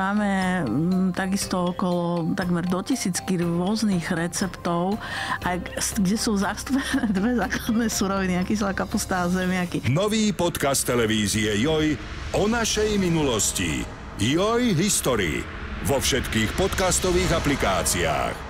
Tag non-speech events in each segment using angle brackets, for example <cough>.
máme mm, takisto okolo takmer do tisícky rôznych receptov, aj, kde sú zastúpené <laughs> dve základné suroviny, sa kapusta a zemiaky. Nový podcast televízie Joj o našej minulosti. Joj histórii vo všetkých podcastových aplikáciách.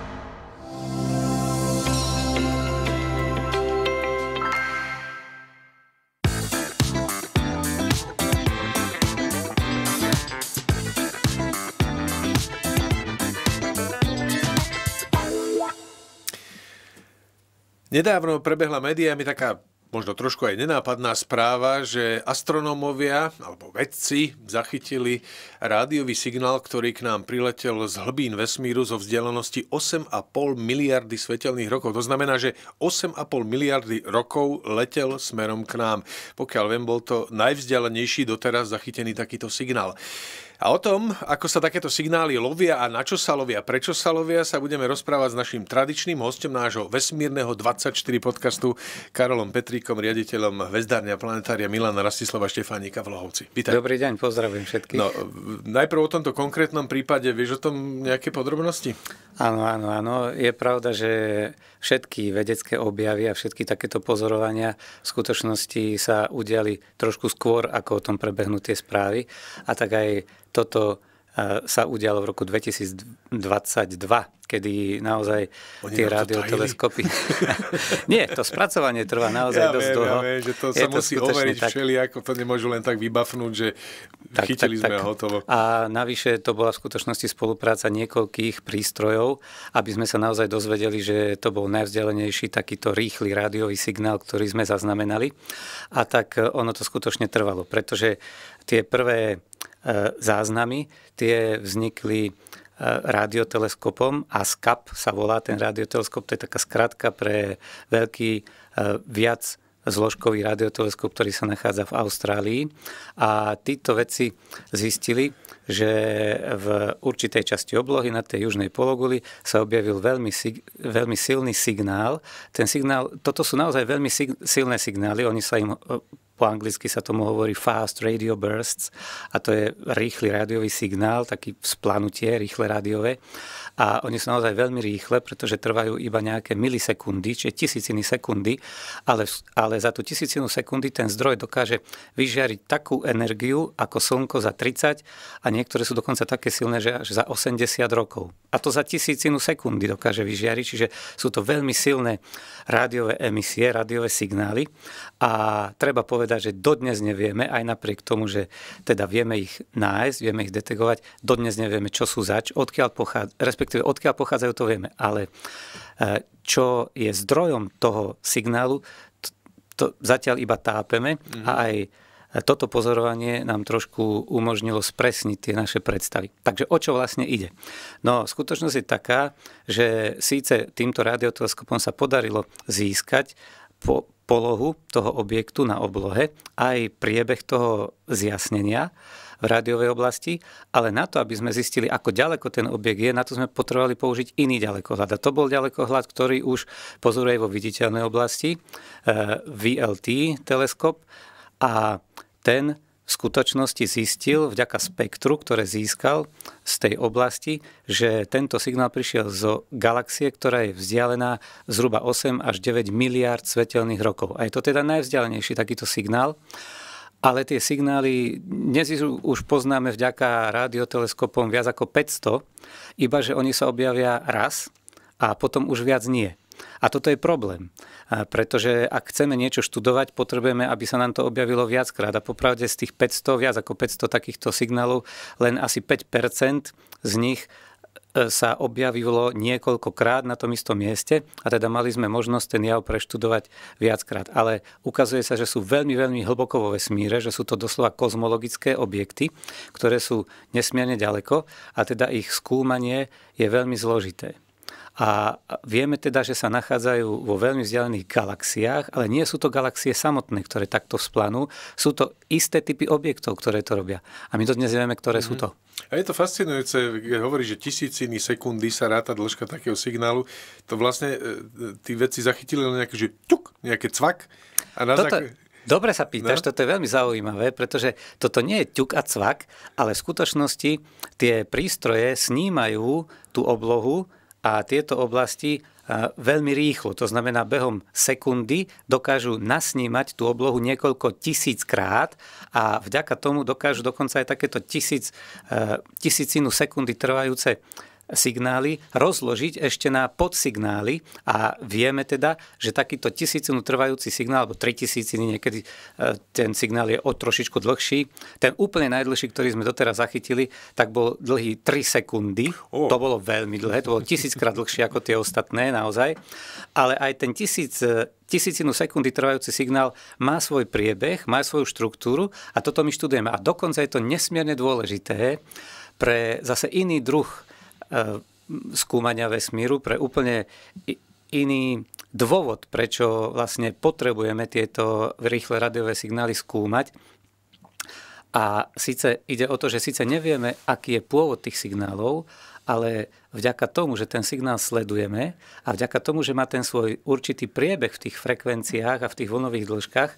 Nedávno prebehla médiami taká možno trošku aj nenápadná správa, že astronómovia alebo vedci zachytili rádiový signál, ktorý k nám priletel z hlbín vesmíru zo vzdialenosti 8,5 miliardy svetelných rokov. To znamená, že 8,5 miliardy rokov letel smerom k nám. Pokiaľ viem, bol to najvzdialenejší doteraz zachytený takýto signál. A o tom, ako sa takéto signály lovia a na čo sa lovia, prečo sa lovia, sa budeme rozprávať s našim tradičným hostom nášho vesmírneho 24 podcastu Karolom Petríkom, riaditeľom Vezdárnia planetária Milana Rastislava Štefánika v Lohovci. Vítaj. Dobrý deň, pozdravím všetkých. No, najprv o tomto konkrétnom prípade, vieš o tom nejaké podrobnosti? Áno, áno, áno. Je pravda, že všetky vedecké objavy a všetky takéto pozorovania v skutočnosti sa udiali trošku skôr, ako o tom prebehnú tie správy. A tak aj toto E, sa udialo v roku 2022, kedy naozaj Oni tie radioteleskopy... <laughs> Nie, to spracovanie trvá naozaj ja dosť viem, dlho. Ja viem, že to je sa to musí overiť tak... všeli, ako to nemôžu len tak vybafnúť, že tak, chytili tak, sme tak. hotovo. A navyše to bola v skutočnosti spolupráca niekoľkých prístrojov, aby sme sa naozaj dozvedeli, že to bol najvzdelenejší takýto rýchly rádiový signál, ktorý sme zaznamenali. A tak e, ono to skutočne trvalo, pretože tie prvé E, záznamy. Tie vznikli e, radioteleskopom a SCAP sa volá ten radioteleskop, to je taká skratka pre veľký e, viac zložkový radioteleskop, ktorý sa nachádza v Austrálii. A títo veci zistili, že v určitej časti oblohy na tej južnej pologuli sa objavil veľmi, veľmi silný signál. Ten signál, toto sú naozaj veľmi sig, silné signály, oni sa im po anglicky sa tomu hovorí fast radio bursts a to je rýchly rádiový signál, taký splanutie, rýchle rádiové. A oni sú naozaj veľmi rýchle, pretože trvajú iba nejaké milisekundy, čiže tisíciny sekundy, ale, ale za tú tisícinu sekundy ten zdroj dokáže vyžiariť takú energiu ako slnko za 30 a niektoré sú dokonca také silné, že až za 80 rokov. A to za tisícinu sekundy dokáže vyžiariť, čiže sú to veľmi silné rádiové emisie, rádiové signály a treba povedať, povedať, že dodnes nevieme, aj napriek tomu, že teda vieme ich nájsť, vieme ich detegovať, dodnes nevieme, čo sú zač, odkiaľ pochádzajú, respektíve odkiaľ pochádzajú, to vieme, ale e, čo je zdrojom toho signálu, to zatiaľ iba tápeme mm-hmm. a aj toto pozorovanie nám trošku umožnilo spresniť tie naše predstavy. Takže o čo vlastne ide? No, skutočnosť je taká, že síce týmto radioteleskopom sa podarilo získať po, polohu toho objektu na oblohe, aj priebeh toho zjasnenia v rádiovej oblasti, ale na to, aby sme zistili, ako ďaleko ten objekt je, na to sme potrebovali použiť iný ďalekohľad. A to bol ďalekohľad, ktorý už pozoruje vo viditeľnej oblasti, eh, VLT teleskop, a ten skutočnosti zistil vďaka spektru, ktoré získal z tej oblasti, že tento signál prišiel zo galaxie, ktorá je vzdialená zhruba 8 až 9 miliárd svetelných rokov. A je to teda najvzdialenejší takýto signál. Ale tie signály dnes už poznáme vďaka radioteleskopom viac ako 500, iba že oni sa objavia raz a potom už viac nie. A toto je problém, pretože ak chceme niečo študovať, potrebujeme, aby sa nám to objavilo viackrát. A popravde z tých 500, viac ako 500 takýchto signálov, len asi 5% z nich e, sa objavilo niekoľkokrát na tom istom mieste a teda mali sme možnosť ten jav preštudovať viackrát. Ale ukazuje sa, že sú veľmi, veľmi hlboko vo vesmíre, že sú to doslova kozmologické objekty, ktoré sú nesmierne ďaleko a teda ich skúmanie je veľmi zložité. A vieme teda, že sa nachádzajú vo veľmi vzdialených galaxiách, ale nie sú to galaxie samotné, ktoré takto vzplanú. Sú to isté typy objektov, ktoré to robia. A my dnes vieme, ktoré mm-hmm. sú to. Mhm. A je to fascinujúce, keď hovorí, že tisíciny sekundy sa ráta dĺžka takého signálu. To vlastne e, e, tí veci zachytili len nejaké, že tuk, nejaké cvak. A na Toto... zak... Dobre sa pýtaš, no. toto je veľmi zaujímavé, pretože toto nie je ťuk a cvak, ale v skutočnosti tie prístroje snímajú tú oblohu a tieto oblasti e, veľmi rýchlo, to znamená behom sekundy, dokážu nasnímať tú oblohu niekoľko tisíc krát a vďaka tomu dokážu dokonca aj takéto tisíc, e, tisícinu sekundy trvajúce signály rozložiť ešte na podsignály a vieme teda, že takýto tisícinu trvajúci signál, alebo tri tisíciny niekedy e, ten signál je o trošičku dlhší. Ten úplne najdlhší, ktorý sme doteraz zachytili, tak bol dlhý 3 sekundy. Oh. To bolo veľmi dlhé, to bolo tisíckrát dlhšie ako tie ostatné naozaj. Ale aj ten tisíc e, tisícinu sekundy trvajúci signál má svoj priebeh, má svoju štruktúru a toto my študujeme. A dokonca je to nesmierne dôležité pre zase iný druh E, skúmania vesmíru, pre úplne iný dôvod, prečo vlastne potrebujeme tieto rýchle radiové signály skúmať. A síce ide o to, že síce nevieme, aký je pôvod tých signálov, ale vďaka tomu, že ten signál sledujeme a vďaka tomu, že má ten svoj určitý priebeh v tých frekvenciách a v tých vlnových dĺžkach,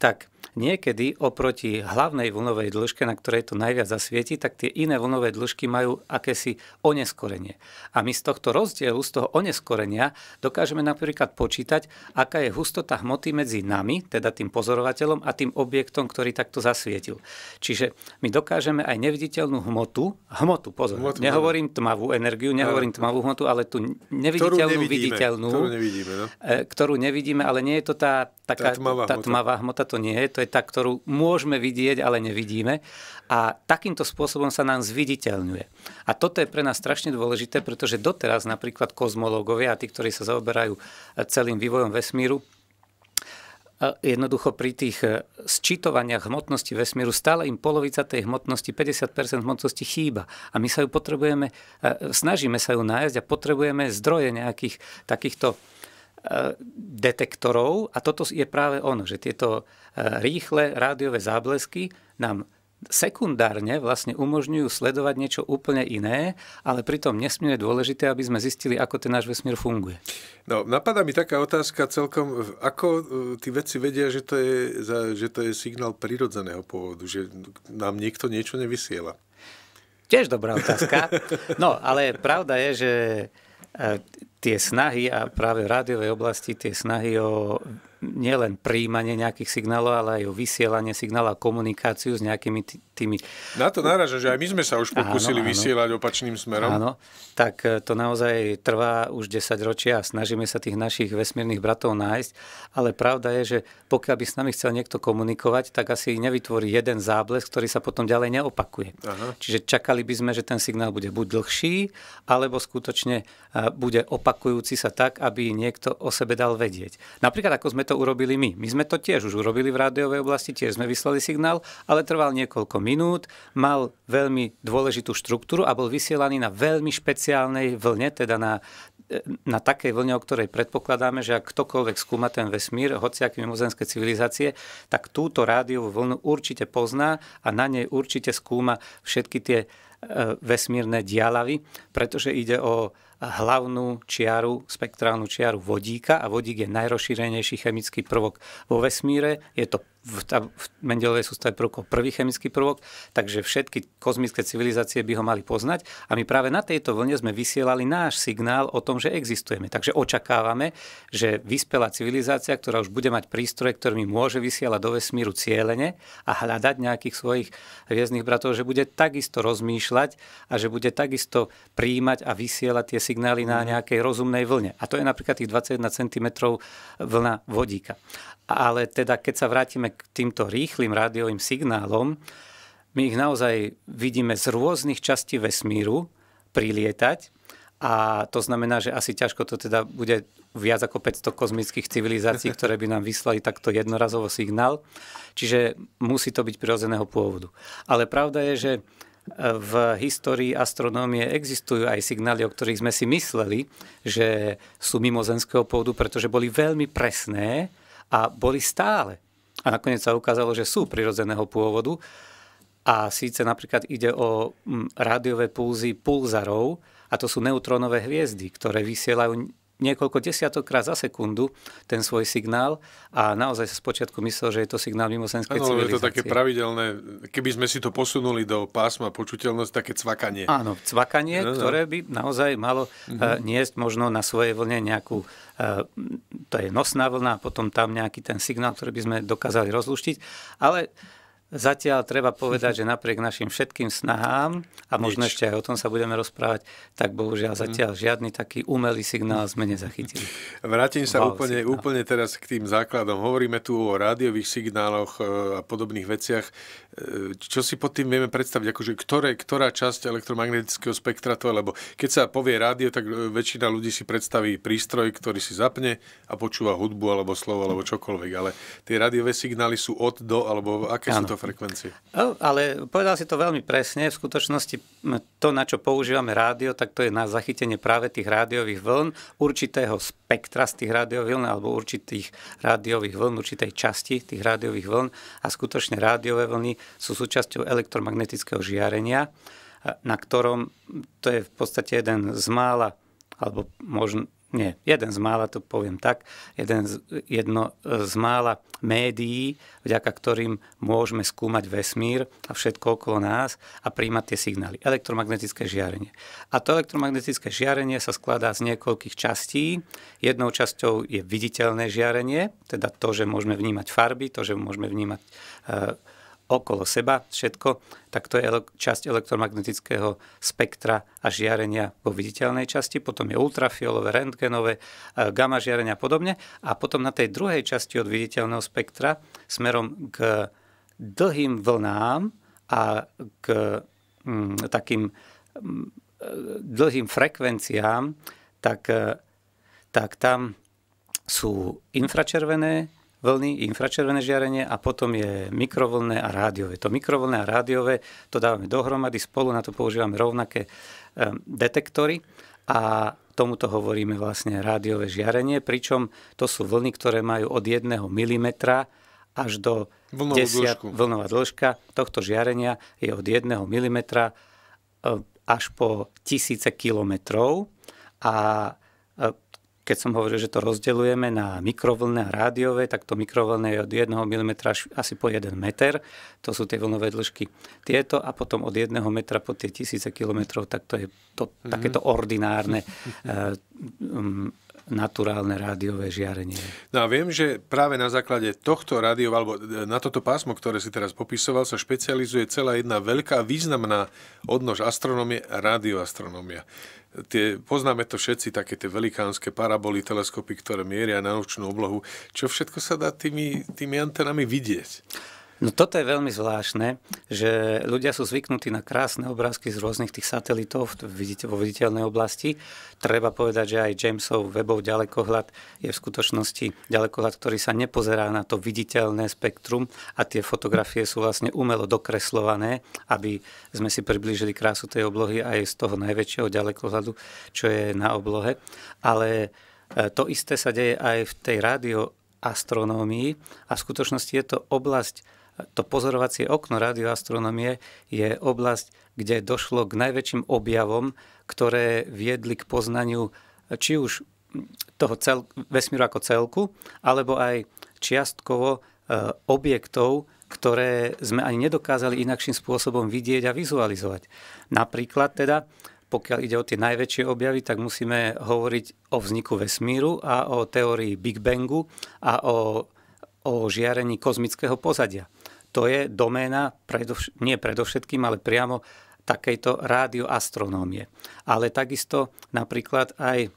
tak Niekedy oproti hlavnej vlnovej dĺžke, na ktorej to najviac zasvieti, tak tie iné vlnové dĺžky majú akési oneskorenie. A my z tohto rozdielu, z toho oneskorenia, dokážeme napríklad počítať, aká je hustota hmoty medzi nami, teda tým pozorovateľom a tým objektom, ktorý takto zasvietil. Čiže my dokážeme aj neviditeľnú hmotu, hmotu, pozor, hmotu, nehovorím tmavú energiu, nehovorím tmavú hmotu, ale tú neviditeľnú, ktorú viditeľnú, ktorú nevidíme, no? Eh, ktorú nevidíme, ale nie je to tá, taká, tá, tmavá, tá hmota. tmavá hmota, to nie je, to je sveta, ktorú môžeme vidieť, ale nevidíme. A takýmto spôsobom sa nám zviditeľňuje. A toto je pre nás strašne dôležité, pretože doteraz napríklad kozmológovia a tí, ktorí sa zaoberajú e, celým vývojom vesmíru, e, jednoducho pri tých e, sčítovaniach hmotnosti vesmíru stále im polovica tej hmotnosti, 50% hmotnosti chýba. A my sa ju potrebujeme, snažíme sa ju nájsť a potrebujeme zdroje nejakých takýchto Eh, detektorov a toto je práve ono, že tieto eh, rýchle rádiové záblesky nám sekundárne vlastne umožňujú sledovať niečo úplne iné, ale pritom nesmierne dôležité, aby sme zistili, ako ten náš vesmír funguje. No, napadá mi taká otázka celkom, ako eh, tí vedci vedia, že to je, že to je signál prirodzeného pôvodu, že nám niekto niečo nevysiela. Tiež dobrá otázka. No, ale pravda je, že tie snahy a práve v rádiovej oblasti tie snahy o nielen príjmanie nejakých signálov, ale aj o vysielanie signálov a komunikáciu s nejakými tými... Na to náraža, že aj my sme sa už pokúsili áno, áno. vysielať opačným smerom. Áno, tak e, to naozaj trvá už 10 ročia a snažíme sa tých našich vesmírnych bratov nájsť, ale pravda je, že pokiaľ by s nami chcel niekto komunikovať, tak asi nevytvorí jeden záblesk, ktorý sa potom ďalej neopakuje. Aha. Čiže čakali by sme, že ten signál bude buď dlhší, alebo skutočne e, bude opakujúci sa tak, aby niekto o sebe dal vedieť. Napríklad ako sme to to urobili my. My sme to tiež už urobili v rádiovej oblasti, tiež sme vyslali signál, ale trval niekoľko minút, mal veľmi dôležitú štruktúru a bol vysielaný na veľmi špeciálnej vlne, teda na, na takej vlne, o ktorej predpokladáme, že ak ktokoľvek skúma ten vesmír, hociaké mimozemské civilizácie, tak túto rádiovú vlnu určite pozná a na nej určite skúma všetky tie e, vesmírne dialavy, pretože ide o hlavnú čiaru, spektrálnu čiaru vodíka a vodík je najrozšírenejší chemický prvok vo vesmíre. Je to v, v Mendelovej sústave prvkov prvý chemický prvok, takže všetky kozmické civilizácie by ho mali poznať a my práve na tejto vlne sme vysielali náš signál o tom, že existujeme. Takže očakávame, že vyspelá civilizácia, ktorá už bude mať prístroje, ktorými môže vysielať do vesmíru cieľene a hľadať nejakých svojich hviezdnych bratov, že bude takisto rozmýšľať a že bude takisto príjmať a vysielať tie signály signály na mhm. nejakej rozumnej vlne. A to je napríklad tých 21 cm vlna vodíka. Ale teda, keď sa vrátime k týmto rýchlým rádiovým signálom, my ich naozaj vidíme z rôznych častí vesmíru prilietať a to znamená, že asi ťažko to teda bude viac ako 500 kozmických civilizácií, <laughs> ktoré by nám vyslali takto jednorazovo signál. Čiže musí to byť prirodzeného pôvodu. Ale pravda je, že v histórii astronómie existujú aj signály, o ktorých sme si mysleli, že sú mimozemského pôdu, pretože boli veľmi presné a boli stále. A nakoniec sa ukázalo, že sú prirodzeného pôvodu. A síce napríklad ide o mm, rádiové pulzy pulzarov, a to sú neutrónové hviezdy, ktoré vysielajú niekoľko desiatokrát za sekundu ten svoj signál a naozaj sa spočiatku myslel, že je to signál mimozemskej ano, civilizácie. je to také pravidelné, keby sme si to posunuli do pásma počuteľnosť, také cvakanie. Áno, cvakanie, no, no. ktoré by naozaj malo uh uh, niesť možno na svojej vlne nejakú, uh, to je nosná vlna a potom tam nejaký ten signál, ktorý by sme dokázali rozluštiť, ale uh, Zatiaľ treba povedať, <laughs> že napriek našim všetkým snahám, a možno Nič. ešte aj o tom sa budeme rozprávať, tak bohužiaľ mhm. zatiaľ žiadny taký umelý signál sme nezachytili. <laughs> Vrátim sa wow, úplne, úplne teraz k tým základom. Hovoríme tu o rádiových signáloch e, a podobných veciach. E, čo si pod tým vieme predstaviť? Akože ktoré, ktorá časť elektromagnetického spektra to? Lebo keď sa povie rádio, tak e, väčšina ľudí si predstaví prístroj, ktorý si zapne a počúva hudbu alebo slovo alebo mhm. čokoľvek. Ale tie rádiové signály sú od do alebo aké ano. sú to frekvencii. No, ale povedal si to veľmi presne. V skutočnosti to, na čo používame rádio, tak to je na zachytenie práve tých rádiových vln, určitého spektra z tých rádiových vln alebo určitých rádiových vln, určitej časti tých rádiových vln. A skutočne rádiové vlny sú súčasťou elektromagnetického žiarenia, na ktorom to je v podstate jeden z mála alebo možno nie, jeden z mála, to poviem tak, jeden z, jedno e, z mála médií, vďaka ktorým môžeme skúmať vesmír a všetko okolo nás a príjmať tie signály. Elektromagnetické žiarenie. A to elektromagnetické žiarenie sa skladá z niekoľkých častí. Jednou časťou je viditeľné žiarenie, teda to, že môžeme vnímať farby, to, že môžeme vnímať e, okolo seba všetko, tak to je časť elektromagnetického spektra a žiarenia vo viditeľnej časti, potom je ultrafiolové, rentgenové, e, gamma žiarenia a podobne. A potom na tej druhej časti od viditeľného spektra smerom k dlhým vlnám a k mm, takým mm, e, dlhým frekvenciám, tak, e, tak tam sú infračervené vlny, infračervené žiarenie a potom je mikrovlné a rádiové. To mikrovlné a rádiové to dávame dohromady, spolu na to používame rovnaké detektory a tomuto hovoríme vlastne rádiové žiarenie, pričom to sú vlny, ktoré majú od 1 mm až do Vlnovú 10, dĺžku. vlnová dĺžka tohto žiarenia je od 1 mm až po tisíce kilometrov a keď som hovoril, že to rozdeľujeme na mikrovlné a rádiové, tak to mikrovlné je od 1 mm asi po 1 meter, to sú tie vlnové dĺžky tieto a potom od 1 metra po tie tisíce kilometrov, tak to je to, mm-hmm. takéto ordinárne eh, mm, naturálne rádiové žiarenie. No a viem, že práve na základe tohto rádiov, alebo eh, na toto pásmo, ktoré si teraz popisoval, sa špecializuje celá jedna veľká významná odnož astronomie, rádioastronomia tie, poznáme to všetci, také tie velikánske paraboly, teleskopy, ktoré mieria na nočnú oblohu. Čo všetko sa dá tými, tými antenami vidieť? No toto je veľmi zvláštne, že ľudia sú zvyknutí na krásne obrázky z rôznych tých satelitov vidíte, vo viditeľnej oblasti. Treba povedať, že aj Jamesov webov ďalekohľad je v skutočnosti ďalekohľad, ktorý sa nepozerá na to viditeľné spektrum a tie fotografie sú vlastne umelo dokreslované, aby sme si priblížili krásu tej oblohy aj z toho najväčšieho ďalekohľadu, čo je na oblohe. Ale e, to isté sa deje aj v tej rádio astronómii a v skutočnosti je to oblasť to pozorovacie okno radioastronomie je oblasť, kde došlo k najväčším objavom, ktoré viedli k poznaniu či už toho cel, vesmíru ako celku, alebo aj čiastkovo e, objektov, ktoré sme ani nedokázali inakším spôsobom vidieť a vizualizovať. Napríklad teda, pokiaľ ide o tie najväčšie objavy, tak musíme hovoriť o vzniku vesmíru a o teórii Big Bangu a o, o žiarení kozmického pozadia to je doména, predovš- nie predovšetkým, ale priamo takejto rádioastronómie. Ale takisto napríklad aj,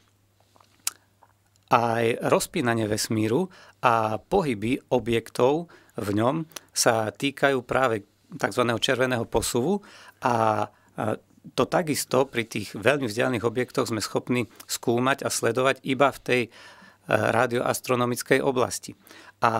aj rozpínanie vesmíru a pohyby objektov v ňom sa týkajú práve tzv. červeného posuvu a to takisto pri tých veľmi vzdialených objektoch sme schopní skúmať a sledovať iba v tej e, radioastronomickej oblasti. A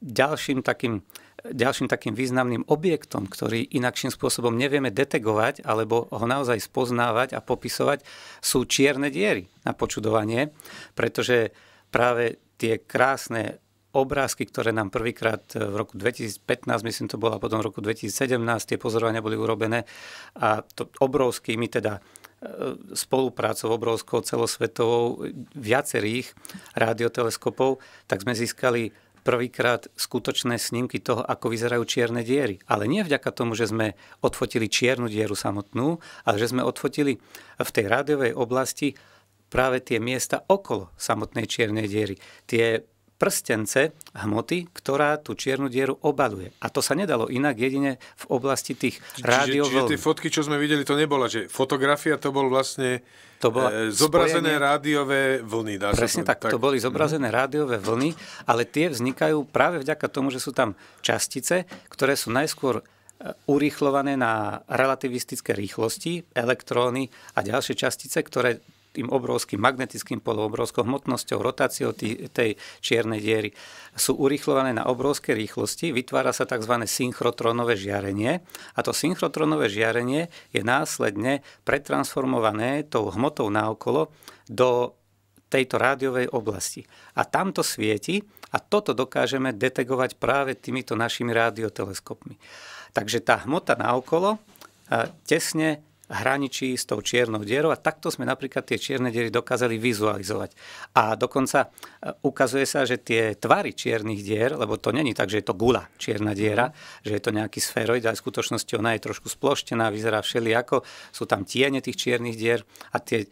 ďalším takým ďalším takým významným objektom, ktorý inakším spôsobom nevieme detegovať alebo ho naozaj spoznávať a popisovať, sú čierne diery na počudovanie, pretože práve tie krásne obrázky, ktoré nám prvýkrát v roku 2015, myslím to bolo, a potom v roku 2017 tie pozorovania boli urobené a to obrovskými teda e, spoluprácou obrovskou celosvetovou viacerých radioteleskopov, tak sme získali prvýkrát skutočné snímky toho, ako vyzerajú čierne diery. Ale nie vďaka tomu, že sme odfotili čiernu dieru samotnú, ale že sme odfotili v tej rádiovej oblasti práve tie miesta okolo samotnej čiernej diery. Tie prstence hmoty, ktorá tú čiernu dieru obaluje. A to sa nedalo inak jedine v oblasti tých rádiovoln. Čiže, čiže tie fotky, čo sme videli, to nebola, že fotografia to bol vlastne to bola e, zobrazené spojenie... rádiové vlny. Dá Presne sa to, tak, tak, to boli mhm. zobrazené rádiové vlny, ale tie vznikajú práve vďaka tomu, že sú tam častice, ktoré sú najskôr e, urýchlované na relativistické rýchlosti, elektróny a ďalšie častice, ktoré tým obrovským magnetickým polom, obrovskou hmotnosťou, rotáciou tý, tej čiernej diery sú urýchlované na obrovské rýchlosti, vytvára sa tzv. synchrotronové žiarenie a to synchrotronové žiarenie je následne pretransformované tou hmotou naokolo do tejto rádiovej oblasti. A tamto svieti a toto dokážeme detegovať práve týmito našimi rádioteleskopmi. Takže tá hmota naokolo tesne hraničí s tou čiernou dierou a takto sme napríklad tie čierne diery dokázali vizualizovať. A dokonca e, ukazuje sa, že tie tvary čiernych dier, lebo to není tak, že je to gula čierna diera, mhm. že je to nejaký sféroid, ale v skutočnosti ona je trošku sploštená, vyzerá všelijako, sú tam tiene tých čiernych dier a tie,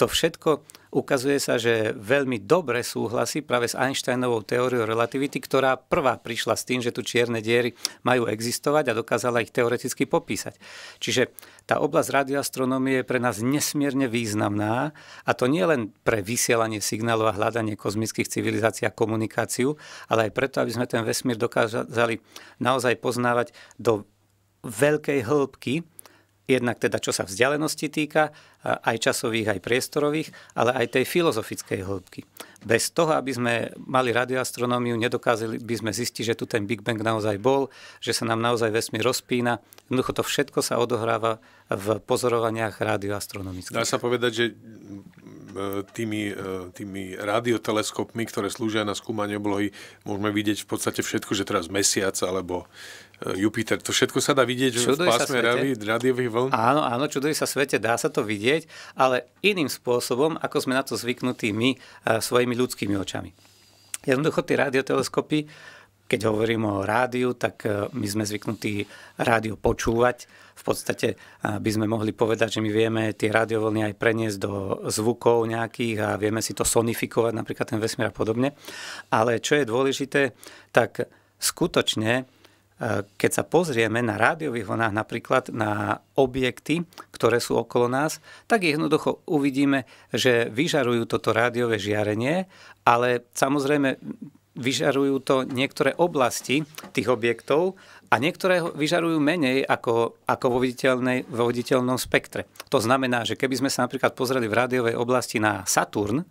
to všetko ukazuje sa, že veľmi dobre súhlasí práve s Einsteinovou teóriou relativity, ktorá prvá prišla s tým, že tu čierne diery majú existovať a dokázala ich teoreticky popísať. Čiže tá oblasť radioastronomie je pre nás nesmierne významná a to nie len pre vysielanie signálov a hľadanie kozmických civilizácií a komunikáciu, ale aj preto, aby sme ten vesmír dokázali naozaj poznávať do veľkej hĺbky, Jednak teda, čo sa vzdialenosti týka, aj časových, aj priestorových, ale aj tej filozofickej hĺbky. Bez toho, aby sme mali radioastronómiu, nedokázali by sme zistiť, že tu ten Big Bang naozaj bol, že sa nám naozaj vesmír rozpína. Jednoducho to všetko sa odohráva v pozorovaniach radioastronomických. Dá sa povedať, že e, tými, e, tými radioteleskopmi, ktoré slúžia na skúmanie oblohy, môžeme vidieť v podstate všetko, že teraz mesiac alebo Eh, Jupiter, to všetko sa dá vidieť čuduj v pásme raví, rádiových vln? Áno, áno, čuduj sa svete, dá sa to vidieť, ale iným spôsobom, ako sme na to zvyknutí my eh, svojimi ľudskými očami. Jednoducho tie radioteleskopy, keď hovorím o rádiu, tak eh, my sme zvyknutí rádio počúvať. V podstate by sme mohli povedať, že my vieme tie rádiovlny aj preniesť do zvukov nejakých a vieme si to sonifikovať, napríklad ten vesmír a podobne. Ale čo je dôležité, tak skutočne Ehm, keď sa pozrieme na rádiových vlnách napríklad na objekty, ktoré sú okolo nás, tak jednoducho uvidíme, že vyžarujú toto rádiové žiarenie, ale samozrejme vyžarujú to niektoré oblasti tých objektov a niektoré vyžarujú menej ako, ako vo, viditeľnej, vo viditeľnom spektre. To znamená, že keby sme sa napríklad pozreli v rádiovej oblasti na Saturn,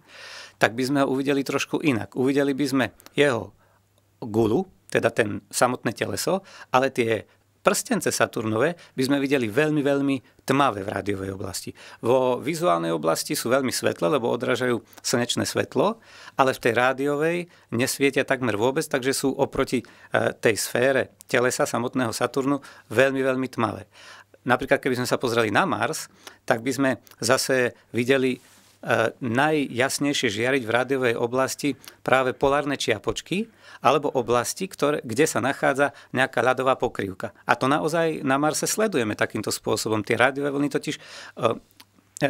tak by sme ho uvideli trošku inak. Uvideli by sme jeho gulu, teda ten samotné teleso, ale tie prstence Saturnové by sme videli veľmi, veľmi tmavé v rádiovej oblasti. Vo vizuálnej oblasti sú veľmi svetlé, lebo odrážajú slnečné svetlo, ale v tej rádiovej nesvietia takmer vôbec, takže sú oproti e, tej sfére telesa samotného Saturnu veľmi, veľmi tmavé. Napríklad, keby sme sa pozreli na Mars, tak by sme zase videli E, najjasnejšie žiariť v rádiovej oblasti práve polárne čiapočky alebo oblasti, ktoré, kde sa nachádza nejaká ľadová pokrývka. A to naozaj na Marse sledujeme takýmto spôsobom. Tie rádiové vlny totiž e, e,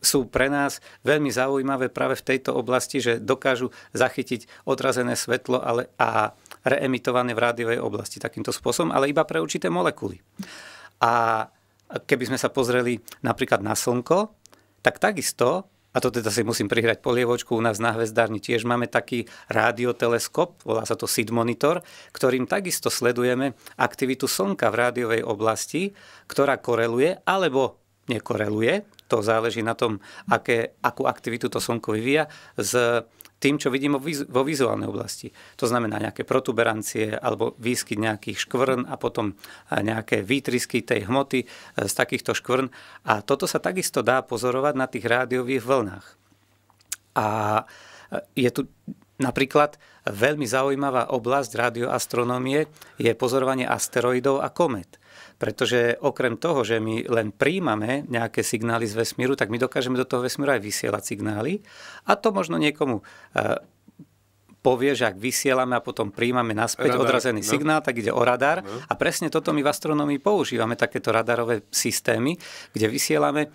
sú pre nás veľmi zaujímavé práve v tejto oblasti, že dokážu zachytiť odrazené svetlo ale a reemitované v rádiovej oblasti takýmto spôsobom, ale iba pre určité molekuly. A keby sme sa pozreli napríklad na Slnko, tak takisto, a to teda si musím prihrať polievočku, u nás na hvezdárni tiež máme taký radioteleskop, volá sa to SID monitor, ktorým takisto sledujeme aktivitu Slnka v rádiovej oblasti, ktorá koreluje alebo nekoreluje to záleží na tom, aké, akú aktivitu to slnko vyvíja, s tým, čo vidíme vo vizuálnej oblasti. To znamená nejaké protuberancie alebo výskyt nejakých škvrn a potom nejaké výtrysky tej hmoty e, z takýchto škvrn. A toto sa takisto dá pozorovať na tých rádiových vlnách. A e, je tu Napríklad veľmi zaujímavá oblasť radioastronómie je pozorovanie asteroidov a komet. Pretože okrem toho, že my len príjmame nejaké signály z vesmíru, tak my dokážeme do toho vesmíru aj vysielať signály. A to možno niekomu e, povie, že ak vysielame a potom príjmame naspäť radar, odrazený no. signál, tak ide o radar. No. A presne toto my v astronomii používame, takéto radarové systémy, kde vysielame e,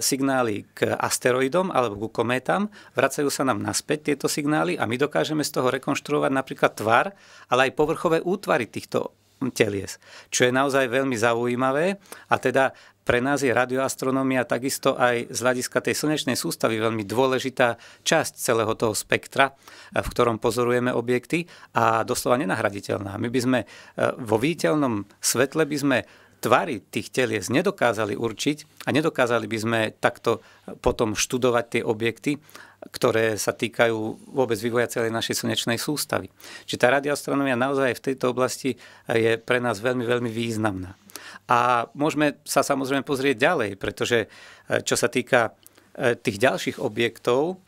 signály k asteroidom alebo k kométam, vracajú sa nám naspäť tieto signály a my dokážeme z toho rekonštruovať napríklad tvar, ale aj povrchové útvary týchto telies, čo je naozaj veľmi zaujímavé a teda pre nás je radioastronomia takisto aj z hľadiska tej slnečnej sústavy veľmi dôležitá časť celého toho spektra, eh, v ktorom pozorujeme objekty a doslova nenahraditeľná. My by sme eh, vo viditeľnom svetle by sme tvary tých telies nedokázali určiť a nedokázali by sme takto eh, potom študovať tie objekty ktoré sa týkajú vôbec vývoja celej našej slnečnej sústavy. Čiže tá radioastronomia naozaj v tejto oblasti je pre nás veľmi, veľmi významná. A môžeme sa samozrejme pozrieť ďalej, pretože e, čo sa týka e, tých ďalších objektov,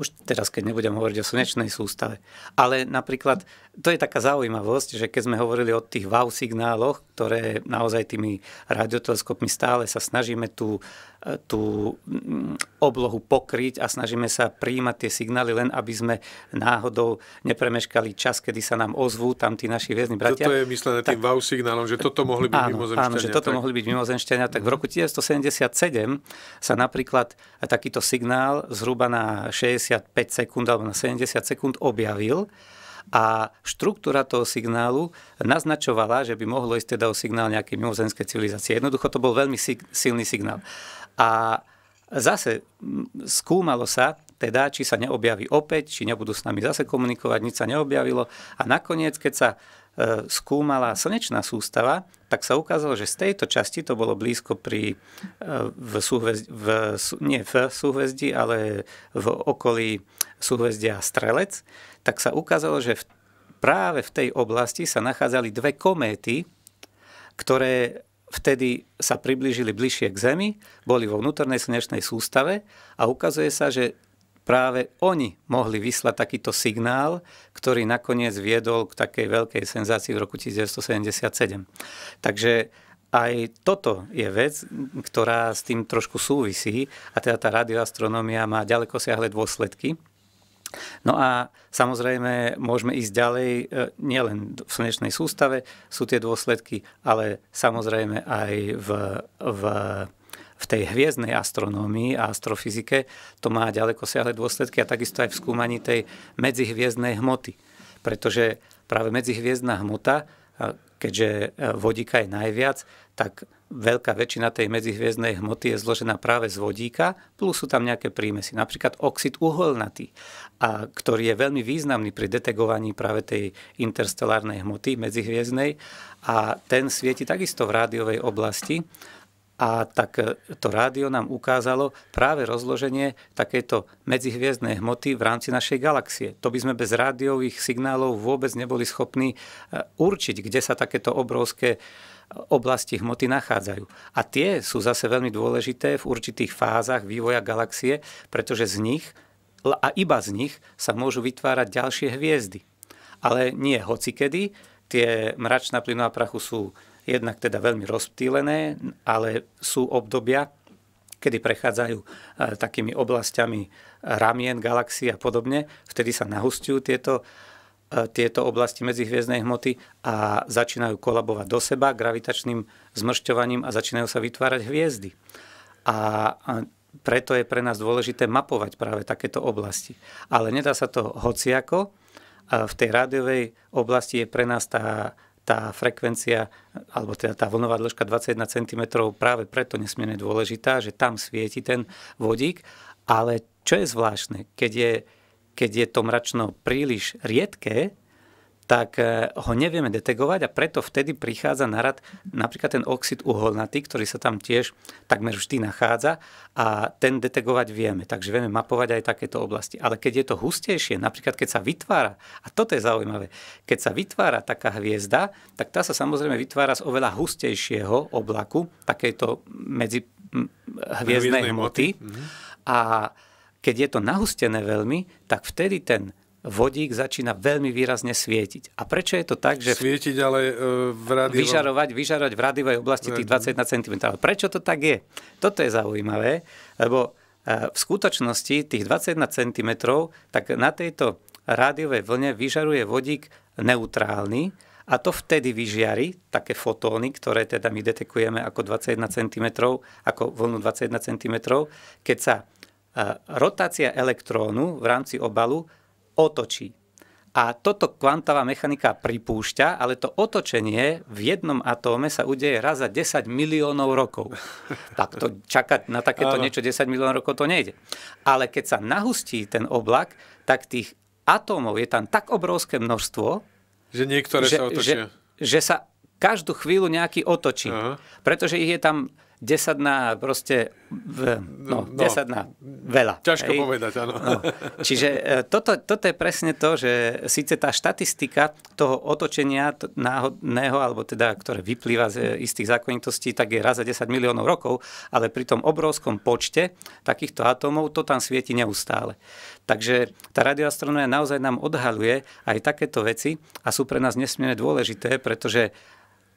už teraz, keď nebudem hovoriť o slnečnej sústave, ale napríklad to je taká zaujímavosť, že keď sme hovorili o tých wow signáloch, ktoré naozaj tými radioteleskopmi stále sa snažíme tú, eh, tú mm, oblohu pokryť a snažíme sa prijímať tie signály len, aby sme náhodou nepremeškali čas, kedy sa nám ozvú tam tí naši viezni bratia. Toto je myslené tak, tým wow signálom, že toto mohli byť áno, mimozemšťania. Áno, že toto tak. mohli byť mimozemšťania. Tak v roku 1977 sa napríklad takýto signál zhruba na 65 sekúnd alebo na 70 sekúnd objavil a štruktúra toho signálu naznačovala, že by mohlo ísť teda o signál nejakej mimozemskej civilizácie. Jednoducho to bol veľmi silný signál. A zase mm, skúmalo sa, teda, či sa neobjaví opäť, či nebudú s nami zase komunikovať, nič sa neobjavilo. A nakoniec, keď sa E, skúmala slnečná sústava, tak sa ukázalo, že z tejto časti to bolo blízko pri, e, v, súhvezdi, v, nie v súhvezdi, ale v okolí súhvezdia Strelec, tak sa ukázalo, že v, práve v tej oblasti sa nachádzali dve kométy, ktoré vtedy sa priblížili bližšie k Zemi, boli vo vnútornej slnečnej sústave a ukazuje sa, že práve oni mohli vyslať takýto signál, ktorý nakoniec viedol k takej veľkej senzácii v roku 1977. Takže aj toto je vec, ktorá s tým trošku súvisí a teda tá radioastronomia má ďaleko siahle dôsledky. No a samozrejme môžeme ísť ďalej, e, nielen v slnečnej sústave sú tie dôsledky, ale samozrejme aj v, v v tej hviezdnej astronómii a astrofyzike to má ďaleko siahle dôsledky a takisto aj v skúmaní tej medzihviezdnej hmoty. Pretože práve medzihviezdná hmota, keďže e, vodíka je najviac, tak veľká väčšina tej medzihviezdnej hmoty je zložená práve z vodíka, plus sú tam nejaké prímesy, napríklad oxid uholnatý, a ktorý je veľmi významný pri detegovaní práve tej interstelárnej hmoty medzihviezdnej a ten svieti takisto v rádiovej oblasti a tak e, to rádio nám ukázalo práve rozloženie takéto medzihviezdnej hmoty v rámci našej galaxie. To by sme bez rádiových signálov vôbec neboli schopní e, určiť, kde sa takéto obrovské e, oblasti hmoty nachádzajú. A tie sú zase veľmi dôležité v určitých fázach vývoja galaxie, pretože z nich a iba z nich sa môžu vytvárať ďalšie hviezdy. Ale nie hocikedy, tie mračná plynová prachu sú jednak teda veľmi rozptýlené, ale sú obdobia, kedy prechádzajú e, takými oblastiami ramien, galaxií a podobne. Vtedy sa nahustujú tieto, e, tieto oblasti medzihviezdnej hmoty a začínajú kolabovať do seba gravitačným zmršťovaním a začínajú sa vytvárať hviezdy. A preto je pre nás dôležité mapovať práve takéto oblasti. Ale nedá sa to hociako. E, v tej rádiovej oblasti je pre nás tá tá frekvencia, alebo teda tá vlnová dĺžka 21 cm práve preto nesmierne dôležitá, že tam svieti ten vodík. Ale čo je zvláštne, keď je, keď je to mračno príliš riedké, tak eh, ho nevieme detegovať a preto vtedy prichádza na rad napríklad ten oxid uholnatý, ktorý sa tam tiež takmer vždy nachádza a ten detegovať vieme. Takže vieme mapovať aj takéto oblasti. Ale keď je to hustejšie, napríklad keď sa vytvára, a toto je zaujímavé, keď sa vytvára taká hviezda, tak tá sa samozrejme vytvára z oveľa hustejšieho oblaku, takéto medzi hviezdnej hmoty. Mhm. A keď je to nahustené veľmi, tak vtedy ten vodík začína veľmi výrazne svietiť. A prečo je to tak, že... Svietiť ale e, v radiovom... Vyžarovať, vyžarovať v radiovej oblasti tých 21 cm. Prečo to tak je? Toto je zaujímavé, lebo e, v skutočnosti tých 21 cm, tak na tejto rádiovej vlne vyžaruje vodík neutrálny a to vtedy vyžiari také fotóny, ktoré teda my detekujeme ako 21 cm, ako vlnu 21 cm, keď sa e, rotácia elektrónu v rámci obalu otočí. A toto kvantová mechanika pripúšťa, ale to otočenie v jednom atóme sa udeje raz za 10 miliónov rokov. <laughs> Tak to čakať na takéto niečo 10 miliónov rokov to nejde. Ale keď sa nahustí ten oblak, tak tých atómov je tam tak obrovské množstvo, že niektoré že, sa otočia. Že, že sa každú chvíľu nejaký otočí. Aha. Pretože ich je tam desadná proste, v, no, no, desadná veľa. Ťažko hej. povedať, áno. No. Čiže e, toto, toto je presne to, že síce tá štatistika toho otočenia náhodného, alebo teda, ktoré vyplýva z istých zákonitostí, tak je raz za 10 miliónov rokov, ale pri tom obrovskom počte takýchto atómov to tam svieti neustále. Takže tá radioastronomia naozaj nám odhaluje aj takéto veci a sú pre nás nesmierne dôležité, pretože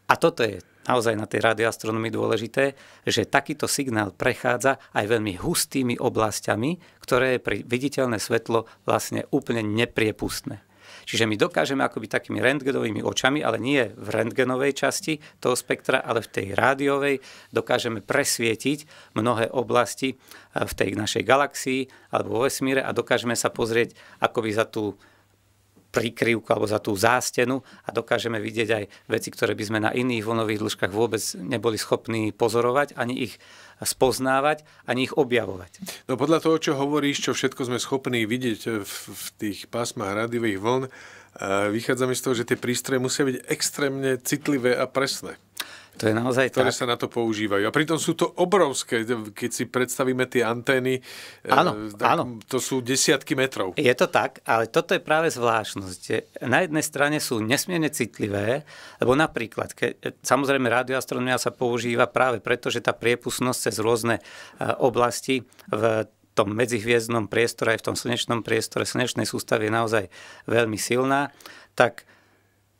a toto je naozaj na tej radioastronomii dôležité, že takýto signál prechádza aj veľmi hustými oblastiami, ktoré je pri viditeľné svetlo vlastne úplne nepriepustné. Čiže my dokážeme akoby takými rentgenovými očami, ale nie v rentgenovej časti toho spektra, ale v tej rádiovej dokážeme presvietiť mnohé oblasti eh, v tej našej galaxii alebo vo vesmíre a dokážeme sa pozrieť akoby za tú prikryvku alebo za tú zástenu a dokážeme vidieť aj veci, ktoré by sme na iných vlnových dĺžkach vôbec neboli schopní pozorovať, ani ich spoznávať, ani ich objavovať. No podľa toho, čo hovoríš, čo všetko sme schopní vidieť v, tých pásmach rádiových vln, eh, vychádzame mi z toho, že tie prístroje musia byť extrémne citlivé a presné. To je naozaj ktoré tak. sa na to používajú. A pritom sú to obrovské, keď si predstavíme tie antény, e, áno, tak, áno. to sú desiatky metrov. Je to tak, ale toto je práve zvláštnosť. Na jednej strane sú nesmierne citlivé, lebo napríklad, keď, samozrejme radioastronomia sa používa práve preto, že tá priepustnosť cez rôzne e, oblasti v tom medzihviezdnom priestore, aj v tom slnečnom priestore, slnečnej sústavy je naozaj veľmi silná, tak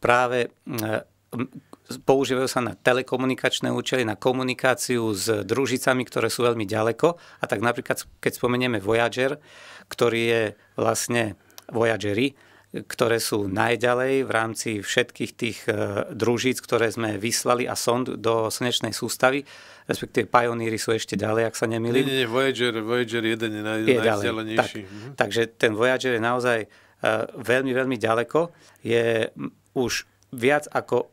práve e, používajú sa na telekomunikačné účely, na komunikáciu s družicami, ktoré sú veľmi ďaleko. A tak napríklad, keď spomenieme Voyager, ktorý je vlastne Voyagery, ktoré sú najďalej v rámci všetkých tých e, družíc, ktoré sme vyslali a sond do slnečnej sústavy, respektíve Pioneery sú ešte ďalej, ak sa nemýlim. Nie, nie, Voyager, Voyager 1 je, naj, je najvzdialenejší. Tak, mhm. Takže ten Voyager je naozaj e, veľmi, veľmi ďaleko. Je už viac ako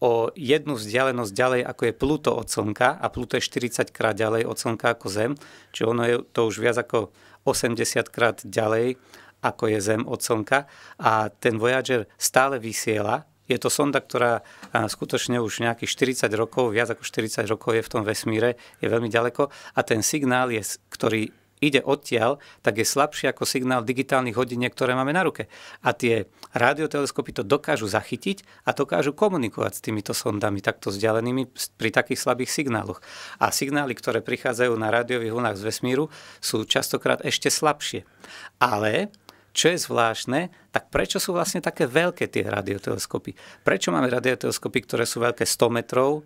o jednu vzdialenosť ďalej, ako je Pluto od Slnka a Pluto je 40 krát ďalej od Slnka ako Zem, čiže ono je to už viac ako 80 krát ďalej ako je Zem od Slnka a ten Voyager stále vysiela. Je to sonda, ktorá skutočne už nejakých 40 rokov, viac ako 40 rokov je v tom vesmíre, je veľmi ďaleko a ten signál, je, ktorý ide odtiaľ, tak je slabšie ako signál digitálnych hodiniek, ktoré máme na ruke. A tie radioteleskopy to dokážu zachytiť a dokážu komunikovať s týmito sondami takto vzdialenými pri takých slabých signáloch. A signály, ktoré prichádzajú na rádiových vlnách z vesmíru, sú častokrát ešte slabšie. Ale čo je zvláštne, tak prečo sú vlastne také veľké tie radioteleskopy? Prečo máme radioteleskopy, ktoré sú veľké 100 metrov,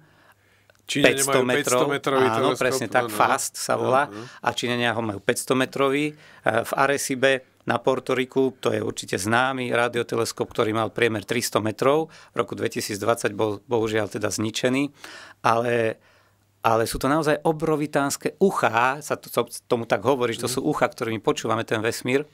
Číne 500 metrov. 500 metrový áno, teleskop, presne tak, no, no, no, FAST sa volá. No, no. A Číňania ho majú 500 metrový. E, v Arecibe na Portoriku, to je určite známy radioteleskop, ktorý mal priemer 300 metrov. V roku 2020 bol bohužiaľ teda zničený. Ale ale sú to naozaj obrovitánske ucha, sa to, tomu tak hovorí, že to mhm. sú ucha, ktorými počúvame ten vesmír.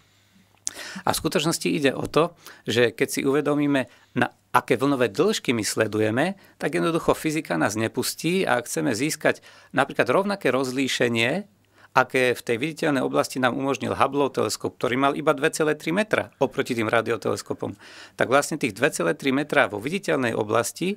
A v skutočnosti ide o to, že keď si uvedomíme, na aké vlnové dĺžky my sledujeme, tak jednoducho fyzika nás nepustí a ak chceme získať napríklad rovnaké rozlíšenie, aké v tej viditeľnej oblasti nám umožnil Hubble teleskop, ktorý mal iba 2,3 metra oproti tým radioteleskopom, tak vlastne tých 2,3 metra vo viditeľnej oblasti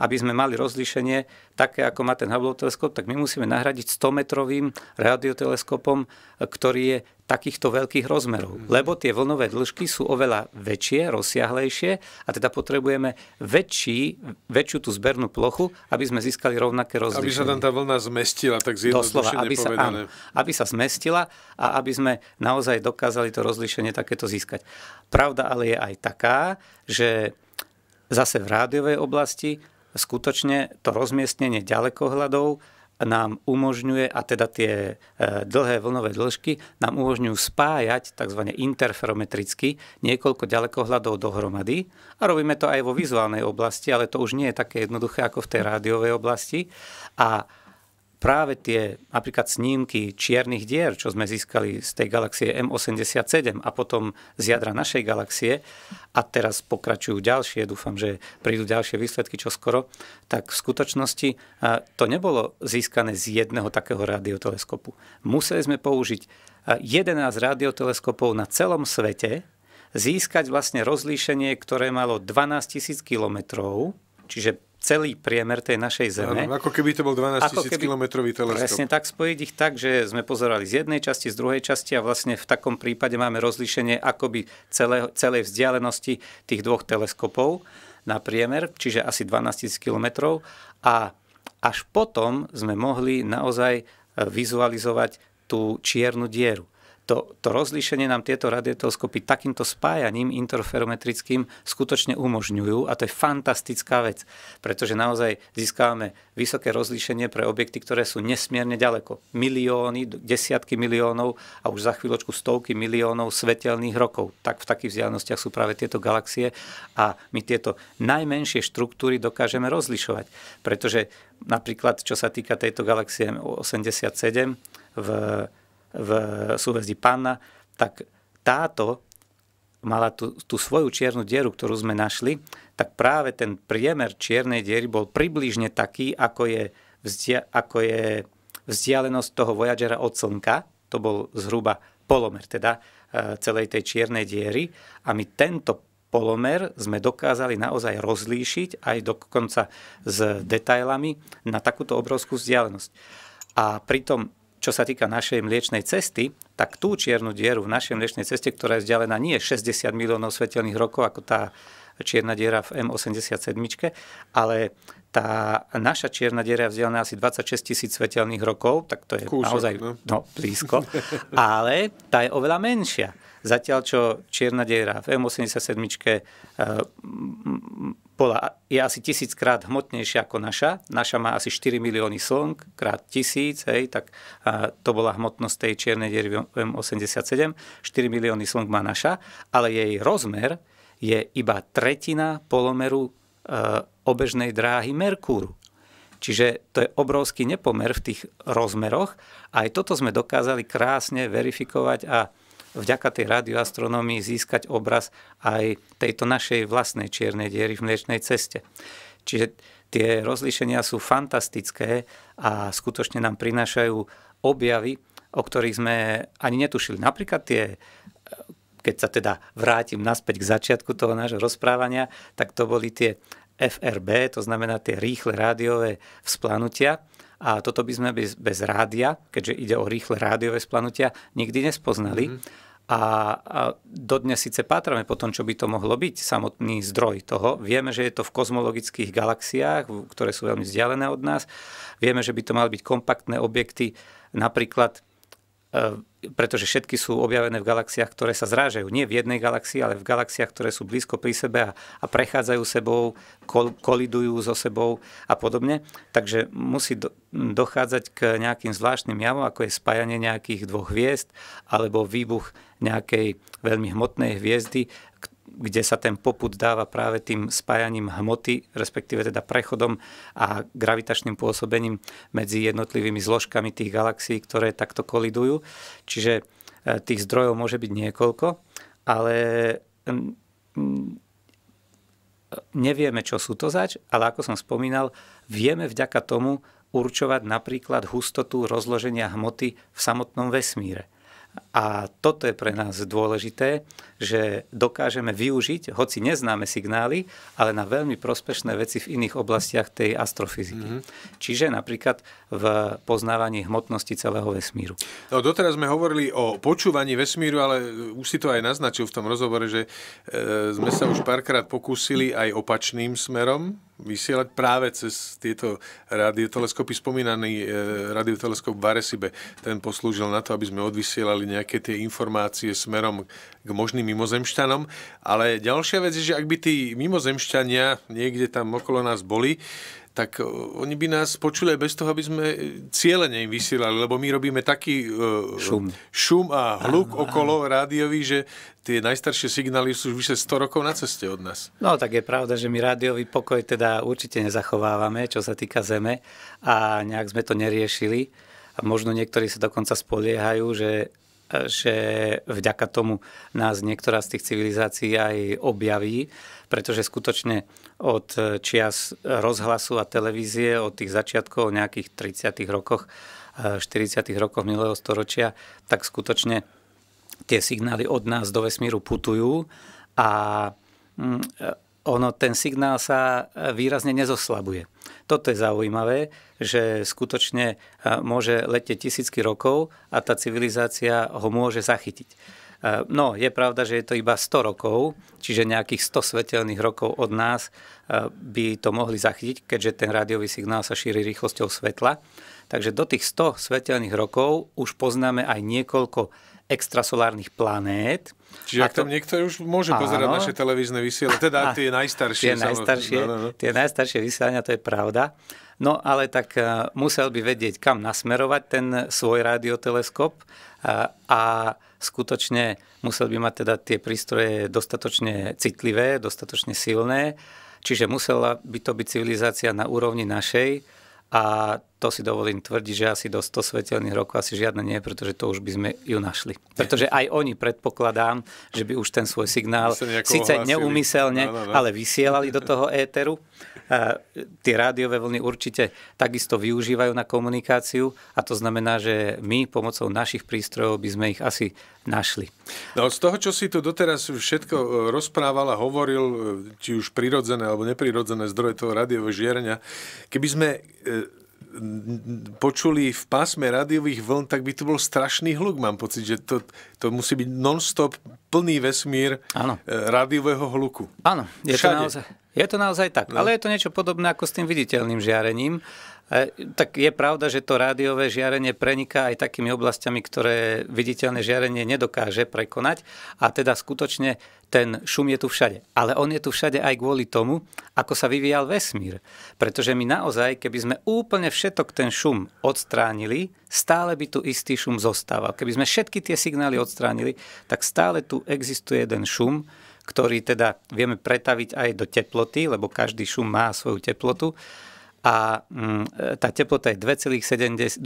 aby sme mali rozlíšenie také, ako má ten Hubble teleskop, tak my musíme nahradiť 100-metrovým radioteleskopom, ktorý je takýchto veľkých rozmerov. Mhm. Lebo tie vlnové dĺžky sú oveľa väčšie, rozsiahlejšie a teda potrebujeme väčší, väčšiu tú zbernú plochu, aby sme získali rovnaké rozlíšenie. Aby sa tam tá vlna zmestila, tak Doslova, aby sa, áno, aby sa zmestila a aby sme naozaj dokázali to rozlíšenie takéto získať. Pravda ale je aj taká, že zase v rádiovej oblasti skutočne to rozmiestnenie ďalekohľadov nám umožňuje, a teda tie e, dlhé vlnové dĺžky, nám umožňujú spájať tzv. interferometricky niekoľko ďalekohľadov dohromady. A robíme to aj vo vizuálnej oblasti, ale to už nie je také jednoduché ako v tej rádiovej oblasti. A práve tie napríklad snímky čiernych dier, čo sme získali z tej galaxie M87 a potom z jadra našej galaxie a teraz pokračujú ďalšie, dúfam, že prídu ďalšie výsledky čoskoro, tak v skutočnosti to nebolo získané z jedného takého radioteleskopu. Museli sme použiť 11 radioteleskopov na celom svete, získať vlastne rozlíšenie, ktoré malo 12 000 kilometrov, čiže celý priemer tej našej Zeme. Ano, ako keby to bol 12 000 keby, kilometrový teleskop. Presne tak, spojiť ich tak, že sme pozerali z jednej časti, z druhej časti a vlastne v takom prípade máme rozlíšenie akoby celé, celej vzdialenosti tých dvoch teleskopov na priemer, čiže asi 12 000 kilometrov a až potom sme mohli naozaj e, vizualizovať tú čiernu dieru to, to rozlíšenie nám tieto radioteleskopy takýmto spájaním interferometrickým skutočne umožňujú a to je fantastická vec, pretože naozaj získávame vysoké rozlíšenie pre objekty, ktoré sú nesmierne ďaleko. Milióny, desiatky miliónov a už za chvíľočku stovky miliónov svetelných rokov. Tak v takých vzdialenostiach sú práve tieto galaxie a my tieto najmenšie štruktúry dokážeme rozlišovať, pretože napríklad čo sa týka tejto galaxie 87 v v súvezdi Panna, tak táto mala tú, tú svoju čiernu dieru, ktorú sme našli, tak práve ten priemer čiernej diery bol približne taký, ako je, vzdia, ako je vzdialenosť toho Voyagera od Slnka. To bol zhruba polomer teda e, celej tej čiernej diery. A my tento polomer sme dokázali naozaj rozlíšiť aj dokonca s detailami na takúto obrovskú vzdialenosť. A pritom čo sa týka našej mliečnej cesty, tak tú čiernu dieru v našej mliečnej ceste, ktorá je vzdialená nie 60 miliónov svetelných rokov, ako tá čierna diera v M87, ale tá naša čierna diera je vzdialená asi 26 tisíc svetelných rokov, tak to je Kúšok, naozaj no, no blízko, ale tá je oveľa menšia. Zatiaľ, čo čierna diera v M87 eh, bola, je asi tisíckrát hmotnejšia ako naša. Naša má asi 4 milióny slnk krát tisíc, hej, tak eh, to bola hmotnosť tej čiernej diery M87. 4 milióny slnk má naša, ale jej rozmer je iba tretina polomeru eh, obežnej dráhy Merkúru. Čiže to je obrovský nepomer v tých rozmeroch. A aj toto sme dokázali krásne verifikovať a vďaka tej radioastronomii získať obraz aj tejto našej vlastnej čiernej diery v Mliečnej ceste. Čiže tie rozlíšenia sú fantastické a skutočne nám prinášajú objavy, o ktorých sme ani netušili. Napríklad tie keď sa teda vrátim naspäť k začiatku toho nášho rozprávania, tak to boli tie FRB, to znamená tie rýchle rádiové vzplanutia. A toto by sme bez, bez rádia, keďže ide o rýchle rádiové vzplanutia, nikdy nespoznali. Mm-hmm. A, a dodnes síce pátrame po tom, čo by to mohlo byť, samotný zdroj toho. Vieme, že je to v kozmologických galaxiách, ktoré sú veľmi vzdialené od nás. Vieme, že by to mali byť kompaktné objekty, napríklad Ehm, pretože všetky sú objavené v galaxiách, ktoré sa zrážajú. Nie v jednej galaxii, ale v galaxiách, ktoré sú blízko pri sebe a, a prechádzajú sebou, kol, kolidujú so sebou a podobne. Takže musí do, dochádzať k nejakým zvláštnym javom, ako je spájanie nejakých dvoch hviezd alebo výbuch nejakej veľmi hmotnej hviezdy, kde sa ten poput dáva práve tým spájaním hmoty, respektíve teda prechodom a gravitačným pôsobením medzi jednotlivými zložkami tých galaxií, ktoré takto kolidujú. Čiže e, tých zdrojov môže byť niekoľko, ale nevieme, čo sú to zač, ale ako som spomínal, vieme vďaka tomu určovať napríklad hustotu rozloženia hmoty v samotnom vesmíre. A toto je pre nás dôležité, že dokážeme využiť, hoci neznáme signály, ale na veľmi prospešné veci v iných oblastiach tej astrofyziky. Mm-hmm. Čiže napríklad v poznávaní hmotnosti celého vesmíru. No, doteraz sme hovorili o počúvaní vesmíru, ale e, už si to aj naznačil v tom rozhovore, že e, sme sa už párkrát pokúsili aj opačným smerom vysielať práve cez tieto radioteleskopy. Spomínaný e, radioteleskop v Arecibe, ten poslúžil na to, aby sme odvysielali nejaké tie informácie smerom k možným mimozemšťanom. Ale ďalšia vec je, že ak by tí mimozemšťania niekde tam okolo nás boli, tak e, oni by nás počuli aj bez toho, aby sme cieľene im vysielali, lebo my robíme taký e, šum, šum a hluk ano, okolo ano. rádiovi, že tie najstaršie signály sú vyše 100 rokov na ceste od nás. No tak je pravda, že my rádiový pokoj teda určite nezachovávame, čo sa týka zeme a nejak sme to neriešili. A možno niektorí sa dokonca spoliehajú, že že vďaka tomu nás niektorá z tých civilizácií aj objaví, pretože skutočne od čias rozhlasu a televízie, od tých začiatkov nejakých 30. rokoch, 40. Eh, rokoch minulého storočia, tak skutočne tie signály od nás do vesmíru putujú a mm, eh, ono, ten signál sa eh, výrazne nezoslabuje. Toto je zaujímavé, že skutočne e, môže letieť tisícky rokov a tá civilizácia ho môže zachytiť. E, no, je pravda, že je to iba 100 rokov, čiže nejakých 100 svetelných rokov od nás e, by to mohli zachytiť, keďže ten rádiový signál sa šíri rýchlosťou svetla. Takže do tých 100 svetelných rokov už poznáme aj niekoľko extrasolárnych planét. Čiže ak to... tam niekto už môže áno, naše televízne vysielania, teda a, tie najstaršie. Tie najstaršie, no, no, no. tie najstaršie vysielania, to je pravda. No ale tak e, musel by vedieť, kam nasmerovať ten svoj radioteleskop a, e, a skutočne musel by mať teda tie prístroje dostatočne citlivé, dostatočne silné, čiže musela by to byť civilizácia na úrovni našej, a to si dovolím tvrdiť, že asi do 100 svetelných rokov asi žiadne nie, pretože to už by sme ju našli. Pretože aj oni, predpokladám, že by už ten svoj signál síce neumyselne, no, no, no. ale vysielali do toho éteru tie rádiové vlny určite takisto využívajú na komunikáciu a to znamená, že my pomocou našich prístrojov by sme ich asi našli. No z toho, čo si tu doteraz všetko e, rozprával a hovoril, e, či už prirodzené alebo neprirodzené zdroje toho rádiového žierenia, keby sme e, počuli v pásme rádiových vln, tak by to bol strašný hluk. Mám pocit, že to, to musí byť non-stop plný vesmír ano. Eh, rádiového hluku. Áno, je to naozaj... Je to naozaj tak, no. ale je to niečo podobné ako s tým viditeľným žiarením. E, tak je pravda, že to rádiové žiarenie preniká aj takými oblastiami, ktoré viditeľné žiarenie nedokáže prekonať. A teda skutočne ten šum je tu všade. Ale on je tu všade aj kvôli tomu, ako sa vyvíjal vesmír. Pretože my naozaj, keby sme úplne všetok ten šum odstránili, stále by tu istý šum zostával. Keby sme všetky tie signály odstránili, tak stále tu existuje jeden šum, ktorý teda vieme pretaviť aj do teploty, lebo každý šum má svoju teplotu a mm, e, tá teplota je 2,7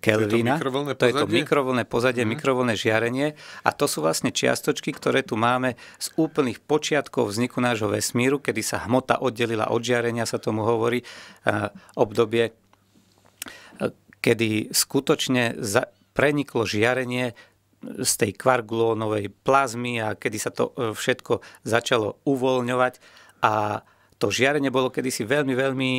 Kelvina. To je to mikrovlné pozadie, to to mikrovlné, pozadie mm. mikrovlné žiarenie a to sú vlastne čiastočky, ktoré tu máme z úplných počiatkov vzniku nášho vesmíru, kedy sa hmota oddelila od žiarenia, sa tomu hovorí, eh, obdobie, e, kedy skutočne za, preniklo žiarenie z tej kvarglónovej plazmy a kedy sa to e, všetko začalo uvoľňovať a to žiarenie bolo kedysi veľmi, veľmi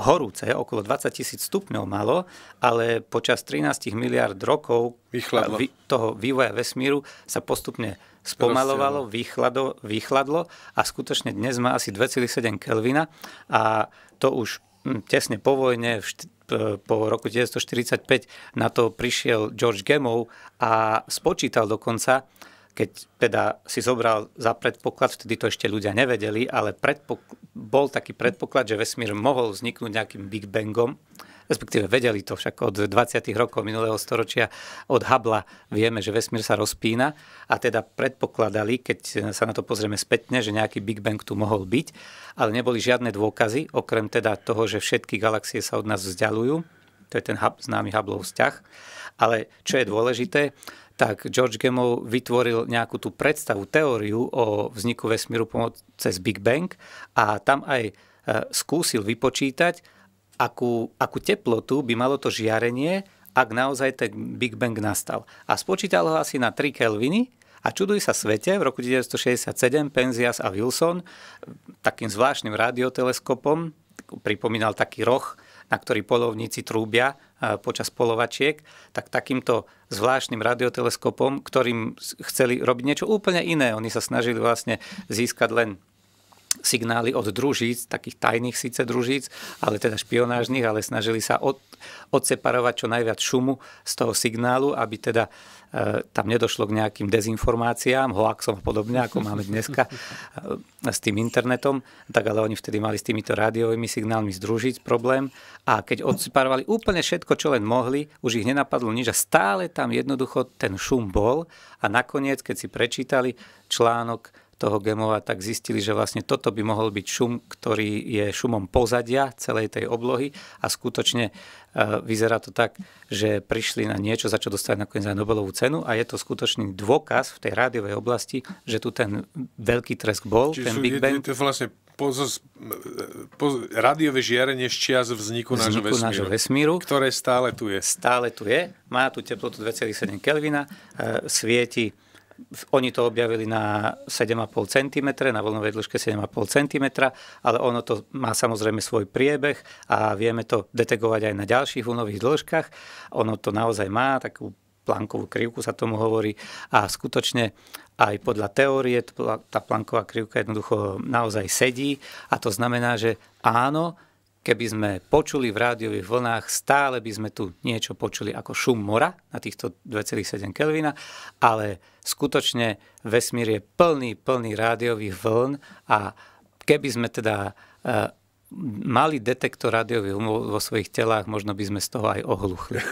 horúce, okolo 20 tisíc stupňov malo, ale počas 13 miliard rokov vychladlo. toho vývoja vesmíru sa postupne spomalovalo, vychladlo, vychladlo a skutočne dnes má asi 2,7 Kelvina a to už hm, tesne po vojne, po roku 1945 na to prišiel George Gemov a spočítal dokonca, keď teda si zobral za predpoklad, vtedy to ešte ľudia nevedeli, ale predpok- bol taký predpoklad, že vesmír mohol vzniknúť nejakým Big Bangom, respektíve vedeli to však od 20. rokov minulého storočia, od Habla vieme, že vesmír sa rozpína a teda predpokladali, keď sa na to pozrieme spätne, že nejaký Big Bang tu mohol byť, ale neboli žiadne dôkazy, okrem teda toho, že všetky galaxie sa od nás vzdialujú, to je ten hub, známy Hubbleov vzťah. Ale čo je dôležité, tak George Gemmel vytvoril nejakú tú predstavu, teóriu o vzniku vesmíru pomoc cez Big Bang a tam aj e, skúsil vypočítať, akú, akú teplotu by malo to žiarenie, ak naozaj ten Big Bang nastal. A spočítal ho asi na 3 kelviny a čuduj sa svete, v roku 1967 Penzias a Wilson takým zvláštnym radioteleskopom pripomínal taký roh na ktorý polovníci trúbia e, počas polovačiek, tak takýmto zvláštnym radioteleskopom, ktorým chceli robiť niečo úplne iné. Oni sa snažili vlastne získať len signály od družíc, takých tajných síce družíc, ale teda špionážnych, ale snažili sa od, odseparovať čo najviac šumu z toho signálu, aby teda E, tam nedošlo k nejakým dezinformáciám, hoaxom a podobne, ako máme dneska e, s tým internetom, tak ale oni vtedy mali s týmito rádiovými signálmi združiť problém a keď odsparovali úplne všetko, čo len mohli, už ich nenapadlo nič a stále tam jednoducho ten šum bol a nakoniec, keď si prečítali článok toho gemova, tak zistili, že vlastne toto by mohol byť šum, ktorý je šumom pozadia celej tej oblohy a skutočne e, vyzerá to tak, že prišli na niečo, za čo dostali nakoniec aj Nobelovú cenu a je to skutočný dôkaz v tej rádiovej oblasti, že tu ten veľký tresk bol, Čiže ten sú, Big Bang. Je, je to vlastne poz, rádiové žiarenie z čias vzniku, vzniku nášho, vesmíru, nášho vesmíru, ktoré stále tu je. Stále tu je, má tu teplotu 2,7 Kelvina, e, svieti oni to objavili na 7,5 cm, na voľnovej dĺžke 7,5 cm, ale ono to má samozrejme svoj priebeh a vieme to detegovať aj na ďalších vlnových dĺžkach. Ono to naozaj má takú plankovú krivku sa tomu hovorí a skutočne aj podľa teórie tá planková krivka jednoducho naozaj sedí a to znamená, že áno, Keby sme počuli v rádiových vlnách, stále by sme tu niečo počuli ako šum mora na týchto 2,7 Kelvina, ale skutočne vesmír je plný, plný rádiových vln a keby sme teda eh, mali detektor rádiových vln vo svojich telách, možno by sme z toho aj ohluchli.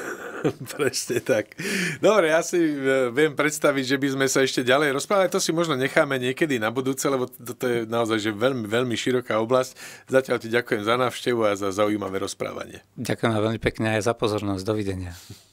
<laughs> Presne tak. Dobre, ja si e, viem predstaviť, že by sme sa ešte ďalej rozprávali. To si možno necháme niekedy na budúce, lebo toto je naozaj že veľmi, veľmi široká oblasť. Zatiaľ ti ďakujem za návštevu a za zaujímavé rozprávanie. Ďakujem veľmi pekne aj za pozornosť. Dovidenia.